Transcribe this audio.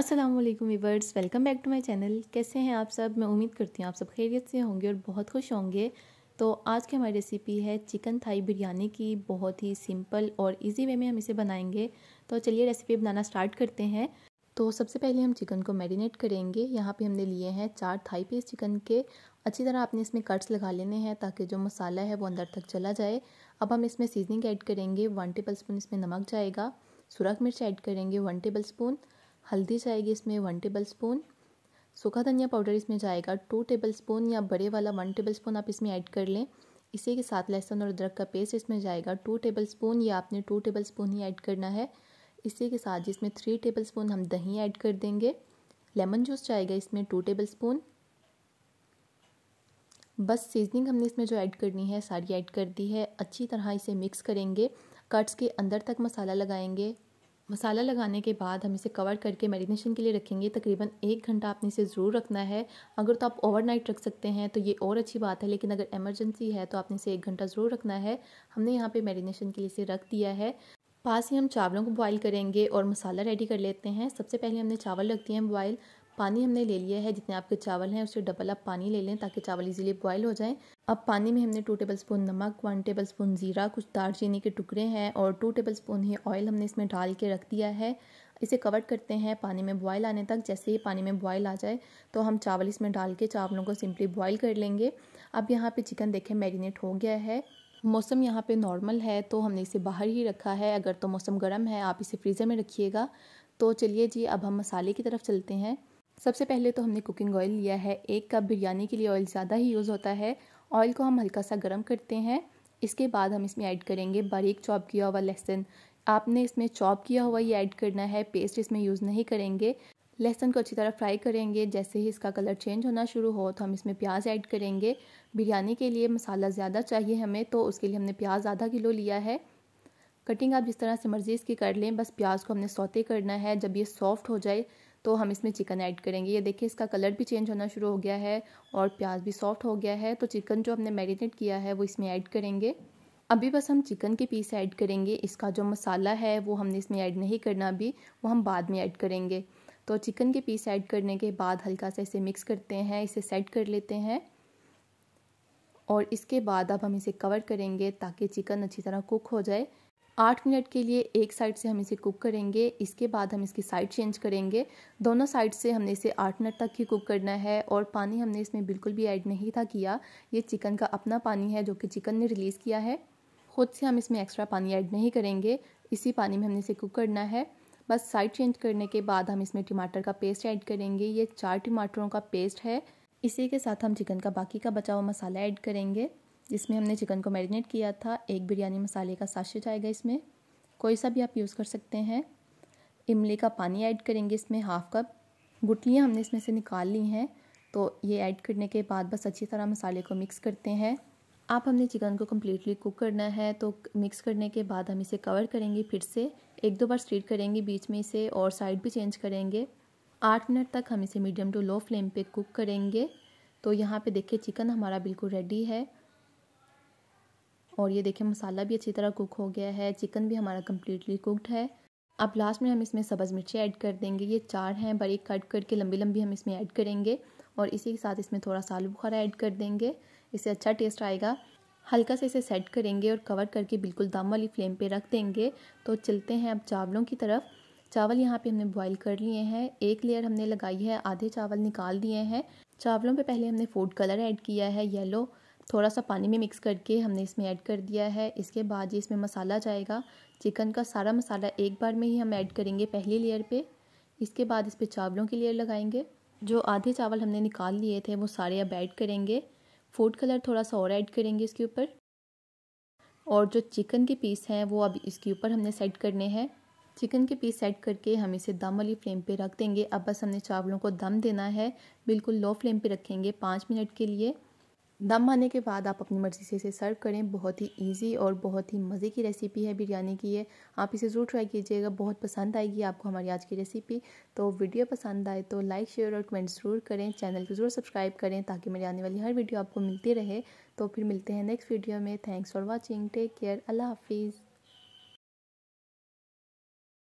Aslam viewers welcome back to my channel कैसे हैं आप सब मैं उम्मीद करती हूँ आप सब खैरियत से होंगे और बहुत खुश होंगे तो आज की हमारी रेसिपी है चिकन थाई बिरयानी की बहुत ही सिंपल और इजी वे में हम इसे बनाएंगे तो चलिए रेसिपी बनाना स्टार्ट करते हैं तो सबसे पहले हम चिकन को मैरिनेट करेंगे यहाँ पे हमने लिए हैं चार थाई पीस चिकन के अच्छी तरह आपने इसमें कट्स लगा लेने हैं ताकि जो मसाला है वो अंदर तक चला जाए अब हम इसमें सीजनिंग ऐड करेंगे वन टेबल स्पून इसमें नमक जाएगा सुरख मिर्च ऐड करेंगे वन टेबल स्पून हल्दी जाएगी इसमें वन टेबल स्पून सूखा धनिया पाउडर इसमें जाएगा टू टेबल स्पून या बड़े वाला वन टेबल स्पून आप इसमें ऐड कर लें इसी के साथ लहसुन और अदरक का पेस्ट इसमें जाएगा टू टेबल स्पून या आपने टू टेबल स्पून ही ऐड करना है इसी के साथ जिसमें थ्री टेबल स्पून हम दही ऐड कर देंगे लेमन जूस जाएगा इसमें टू टेबल स्पून बस सीजनिंग हमने इसमें जो ऐड करनी है सारी ऐड कर दी है अच्छी तरह इसे मिक्स करेंगे कट्स के अंदर तक मसाला लगाएंगे मसाला लगाने के बाद हम इसे कवर करके मैरिनेशन के लिए रखेंगे तकरीबन एक घंटा आपने इसे ज़रूर रखना है अगर तो आप ओवरनाइट रख सकते हैं तो ये और अच्छी बात है लेकिन अगर इमरजेंसी है तो आपने इसे एक घंटा ज़रूर रखना है हमने यहाँ पे मैरिनेशन के लिए इसे रख दिया है पास ही हम चावलों को बॉयल करेंगे और मसाला रेडी कर लेते हैं सबसे पहले हमने चावल रख दिए हैं बॉयल पानी हमने ले लिया है जितने आपके चावल हैं उससे डबल आप पानी ले लें ताकि चावल इजीली बॉयल हो जाएं अब पानी में हमने टू टेबल स्पून नमक वन टेबल स्पून ज़ीरा कुछ चीनी के टुकड़े हैं और टू टेबल स्पून ही ऑयल हमने इसमें डाल के रख दिया है इसे कवर करते हैं पानी में बॉयल आने तक जैसे ही पानी में बॉयल आ जाए तो हम चावल इसमें डाल के चावलों को सिंपली बॉयल कर लेंगे अब यहाँ पर चिकन देखें मैरिनेट हो गया है मौसम यहाँ पर नॉर्मल है तो हमने इसे बाहर ही रखा है अगर तो मौसम गर्म है आप इसे फ्रीज़र में रखिएगा तो चलिए जी अब हम मसाले की तरफ चलते हैं सबसे पहले तो हमने कुकिंग ऑयल लिया है एक कप बिरयानी के लिए ऑयल ज़्यादा ही यूज़ होता है ऑयल को हम हल्का सा गर्म करते हैं इसके बाद हम इसमें ऐड करेंगे बारीक चॉप किया हुआ लहसुन आपने इसमें चॉप किया हुआ ये ऐड करना है पेस्ट इसमें यूज़ नहीं करेंगे लहसुन को अच्छी तरह फ्राई करेंगे जैसे ही इसका कलर चेंज होना शुरू हो तो हम इसमें प्याज ऐड करेंगे बिरयानी के लिए मसाला ज़्यादा चाहिए हमें तो उसके लिए हमने प्याज आधा किलो लिया है कटिंग आप जिस तरह से मर्ज़ी इसकी कर लें बस प्याज को हमने सौते करना है जब ये सॉफ्ट हो जाए तो हम इसमें चिकन ऐड करेंगे ये देखिए इसका कलर भी चेंज होना शुरू हो गया है और प्याज भी सॉफ्ट हो गया है तो चिकन जो हमने मैरिनेट किया है वो इसमें ऐड करेंगे अभी बस हम चिकन के पीस ऐड करेंगे इसका जो मसाला है वो हमने इसमें ऐड नहीं करना अभी वो हम बाद में ऐड करेंगे तो चिकन के पीस ऐड करने के बाद हल्का सा इसे मिक्स करते हैं इसे सेट कर लेते हैं और इसके बाद अब हम इसे कवर करेंगे ताकि चिकन अच्छी तरह कुक हो जाए आठ मिनट के लिए एक साइड से हम इसे कुक करेंगे इसके बाद हम इसकी साइड चेंज करेंगे दोनों साइड से हमने इसे आठ मिनट तक ही कुक करना है और पानी हमने इसमें बिल्कुल भी ऐड नहीं था किया ये चिकन का अपना पानी है जो कि चिकन ने रिलीज़ किया है खुद से हम इसमें एक्स्ट्रा पानी ऐड नहीं करेंगे इसी पानी में हमने इसे कुक करना है बस साइड चेंज करने के बाद हम इसमें टमाटर का पेस्ट ऐड करेंगे ये चार टमाटरों का पेस्ट है इसी के साथ हम चिकन का बाकी का बचा हुआ मसाला ऐड करेंगे जिसमें हमने चिकन को मैरिनेट किया था एक बिरयानी मसाले का साशे जाएगा इसमें कोई सा भी आप यूज़ कर सकते हैं इमली का पानी ऐड करेंगे इसमें हाफ़ कप गुटलियाँ हमने इसमें से निकाल ली हैं तो ये ऐड करने के बाद बस अच्छी तरह मसाले को मिक्स करते हैं आप हमने चिकन को कम्प्लीटली कुक करना है तो मिक्स करने के बाद हम इसे कवर करेंगे फिर से एक दो बार स्ट्रीट करेंगे बीच में इसे और साइड भी चेंज करेंगे आठ मिनट तक हम इसे मीडियम टू लो फ्लेम पे कुक करेंगे तो यहाँ पे देखिए चिकन हमारा बिल्कुल रेडी है और ये देखिए मसाला भी अच्छी तरह कुक हो गया है चिकन भी हमारा कम्प्लीटली कुकड है अब लास्ट में हम इसमें सब्ज़ मिर्ची ऐड कर देंगे ये चार हैं बड़ी कट करके लंबी लंबी हम इसमें ऐड करेंगे और इसी के साथ इसमें थोड़ा सालू बुखारा ऐड कर देंगे इससे अच्छा टेस्ट आएगा हल्का से इसे सेट करेंगे और कवर करके बिल्कुल दम वाली फ्लेम पे रख देंगे तो चलते हैं अब चावलों की तरफ चावल यहाँ पे हमने बॉईल कर लिए हैं एक लेयर हमने लगाई है आधे चावल निकाल दिए हैं चावलों पे पहले हमने फूड कलर ऐड किया है येलो थोड़ा सा पानी में मिक्स करके हमने इसमें ऐड कर दिया है इसके बाद ये इसमें मसाला जाएगा चिकन का सारा मसाला एक बार में ही हम ऐड करेंगे पहली लेयर पे इसके बाद इस पर चावलों की लेयर लगाएंगे जो आधे चावल हमने निकाल लिए थे वो सारे अब ऐड करेंगे फूड कलर थोड़ा सा और ऐड करेंगे इसके ऊपर और जो चिकन के पीस हैं वो अब इसके ऊपर हमने सेट करने हैं चिकन के पीस सेट करके हम इसे दम वाली फ्लेम पे रख देंगे अब बस हमने चावलों को दम देना है बिल्कुल लो फ्लेम पे रखेंगे पाँच मिनट के लिए दम आने के बाद आप अपनी मर्ज़ी से इसे सर्व करें बहुत ही इजी और बहुत ही मज़े की रेसिपी है बिरयानी की ये आप इसे ज़रूर ट्राई कीजिएगा बहुत पसंद आएगी आपको हमारी आज की रेसिपी तो वीडियो पसंद आए तो लाइक शेयर और कमेंट ज़रूर करें चैनल को ज़रूर सब्सक्राइब करें ताकि मेरी आने वाली हर वीडियो आपको मिलती रहे तो फिर मिलते हैं नेक्स्ट वीडियो में thanks for watching take care अल्लाह हाफिज़